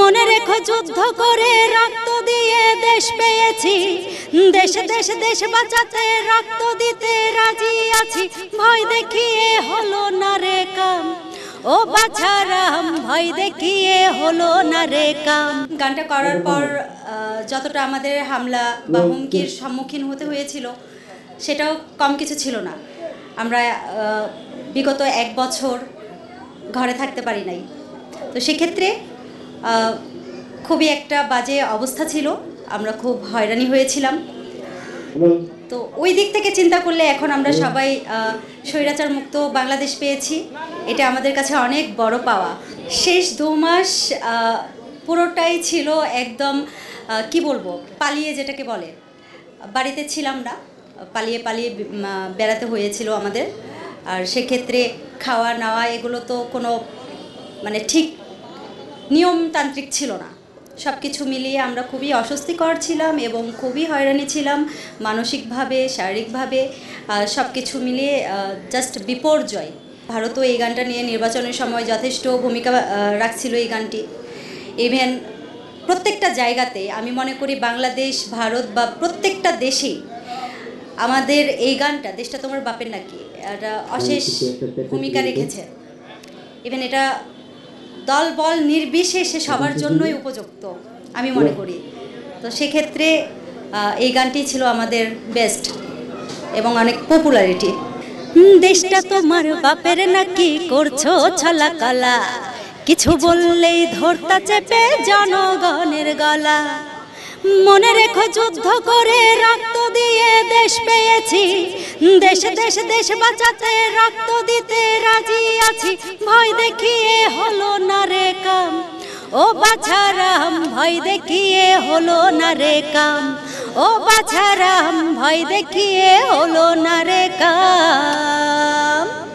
মনে রেখো যুদ্ধ করে রক্ত দিয়ে দেশ পেয়েছি দেশ দেশ দেশ বাঁচাতে রক্ত দিতে রাজি আছি ভয় দেখিয়ে হলো না রে কাম ও বাছারাম ভয় দেখিয়ে হলো না রে কাম গানটা করার পর যতটা আমাদের হামলা বা হুমকির সম্মুখীন হতে হয়েছিল সেটাও কম কিছু ছিল না আমরা বিগত এক বছর ঘরে থাকতে পারি নাই তো সেক্ষেত্রে খুবই একটা বাজে অবস্থা ছিল আমরা খুব হয়রানি হয়েছিলাম তো ওই দিক থেকে চিন্তা করলে এখন আমরা সবাই স্বৈরাচার মুক্ত বাংলাদেশ পেয়েছি এটা আমাদের কাছে অনেক বড় পাওয়া শেষ দু মাস পুরোটাই ছিল একদম কি বলবো পালিয়ে যেটাকে বলে বাড়িতে ছিলাম না পালিয়ে পালিয়ে বেড়াতে হয়েছিল আমাদের আর সেক্ষেত্রে খাওয়া নাওয়া এগুলো তো কোনো মানে ঠিক নিয়মতান্ত্রিক ছিল না সব কিছু মিলিয়ে আমরা খুবই অস্বস্তিকর ছিলাম এবং খুবই হয়রানি ছিলাম মানসিকভাবে শারীরিকভাবে সব কিছু মিলিয়ে জাস্ট বিপর্যয় ভারতও এই গানটা নিয়ে নির্বাচনের সময় যথেষ্ট ভূমিকা রাখছিল এই গানটি ইভেন প্রত্যেকটা জায়গাতে আমি মনে করি বাংলাদেশ ভারত বা প্রত্যেকটা দেশেই আমাদের এই গানটা দেশটা তোমার বাপের নাকি একটা অশেষ ভূমিকা রেখেছে ইভেন এটা দল বল নির্বিশেষে সবার জন্যই উপযুক্ত আমি মনে করি তো সেক্ষেত্রে এই গানটি ছিল আমাদের বেস্ট এবং অনেক পপুলারিটি দেশটা তোমার বাপের নাকি করছো ছলা কলা কিছু বললেই ধরতা চেপে জনগণের গলা মনে রেখো যুদ্ধ করে রক্ত দিয়ে দেশ পেয়েছি দেশ দেশ দেশ বাঁচাতে রক্ত দিতে রাজি আছি ভয় দেখিয়ে ভয় দেখিয়ে হলো না রে কাম ও বাছারাম ভয় দেখিয়ে হলো না রে কাম